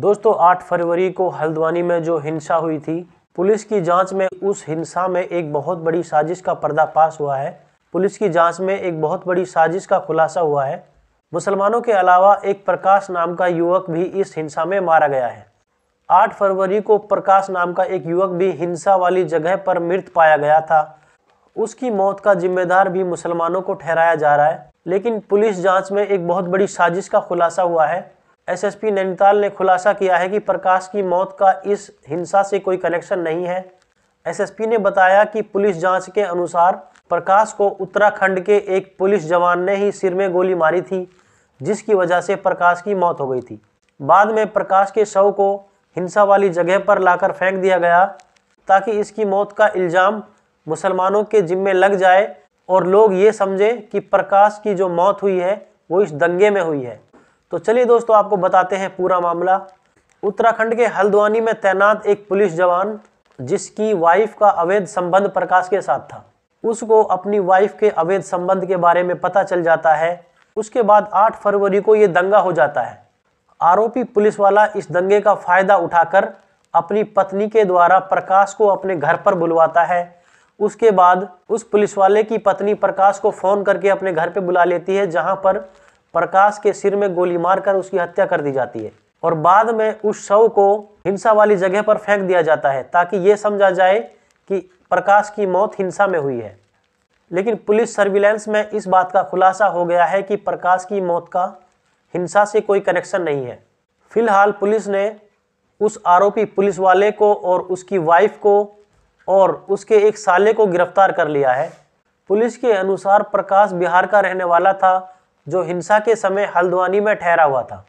दोस्तों 8 फरवरी को हल्द्वानी में जो हिंसा हुई थी पुलिस की जांच में उस हिंसा में एक बहुत बड़ी साजिश का पर्दाफाश हुआ है पुलिस की जांच में एक बहुत बड़ी साजिश का खुलासा हुआ है मुसलमानों के अलावा एक प्रकाश नाम का युवक भी इस हिंसा में मारा गया है 8 फरवरी को प्रकाश नाम का एक युवक भी हिंसा वाली जगह पर मृत पाया गया था उसकी मौत का जिम्मेदार भी मुसलमानों को ठहराया जा रहा है लेकिन पुलिस जाँच में एक बहुत बड़ी साजिश का खुलासा हुआ है एसएसपी नैनीताल ने खुलासा किया है कि प्रकाश की मौत का इस हिंसा से कोई कनेक्शन नहीं है एसएसपी ने बताया कि पुलिस जांच के अनुसार प्रकाश को उत्तराखंड के एक पुलिस जवान ने ही सिर में गोली मारी थी जिसकी वजह से प्रकाश की मौत हो गई थी बाद में प्रकाश के शव को हिंसा वाली जगह पर लाकर फेंक दिया गया ताकि इसकी मौत का इल्ज़ाम मुसलमानों के जिम्मे लग जाए और लोग ये समझें कि प्रकाश की जो मौत हुई है वो इस दंगे में हुई है तो चलिए दोस्तों आपको बताते हैं पूरा मामला उत्तराखंड के हल्द्वानी में तैनात एक पुलिस जवान जिसकी वाइफ का अवैध संबंध प्रकाश के साथ था उसको अपनी वाइफ के अवैध संबंध के बारे में पता चल जाता है उसके बाद 8 फरवरी को ये दंगा हो जाता है आरोपी पुलिस वाला इस दंगे का फायदा उठाकर अपनी पत्नी के द्वारा प्रकाश को अपने घर पर बुलवाता है उसके बाद उस पुलिस वाले की पत्नी प्रकाश को फ़ोन करके अपने घर पर बुला लेती है जहां पर प्रकाश के सिर में गोली मारकर उसकी हत्या कर दी जाती है और बाद में उस शव को हिंसा वाली जगह पर फेंक दिया जाता है ताकि ये समझा जाए कि प्रकाश की मौत हिंसा में हुई है लेकिन पुलिस सर्विलेंस में इस बात का खुलासा हो गया है कि प्रकाश की मौत का हिंसा से कोई कनेक्शन नहीं है फिलहाल पुलिस ने उस आरोपी पुलिस वाले को और उसकी वाइफ को और उसके एक साले को गिरफ्तार कर लिया है पुलिस के अनुसार प्रकाश बिहार का रहने वाला था जो हिंसा के समय हल्द्वानी में ठहरा हुआ था